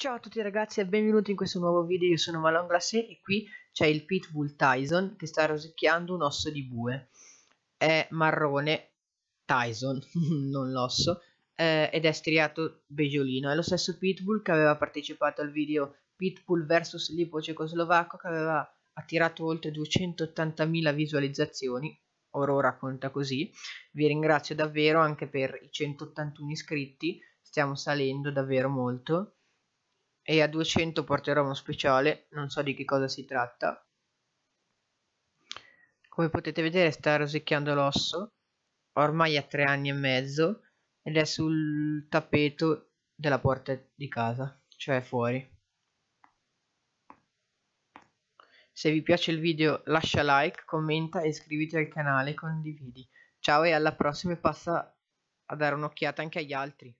Ciao a tutti ragazzi e benvenuti in questo nuovo video, io sono Malon Glacé e qui c'è il Pitbull Tyson che sta rosicchiando un osso di bue. È marrone Tyson, non l'osso, eh, ed è striato Begiolino. È lo stesso Pitbull che aveva partecipato al video Pitbull vs Lipo Cecoslovacco che aveva attirato oltre 280.000 visualizzazioni, or ora conta così. Vi ringrazio davvero anche per i 181 iscritti, stiamo salendo davvero molto e a 200 porterò uno speciale, non so di che cosa si tratta. Come potete vedere sta rosicchiando l'osso, ormai ha tre anni e mezzo ed è sul tappeto della porta di casa, cioè fuori. Se vi piace il video lascia like, commenta, e iscriviti al canale, condividi. Ciao e alla prossima e passa a dare un'occhiata anche agli altri.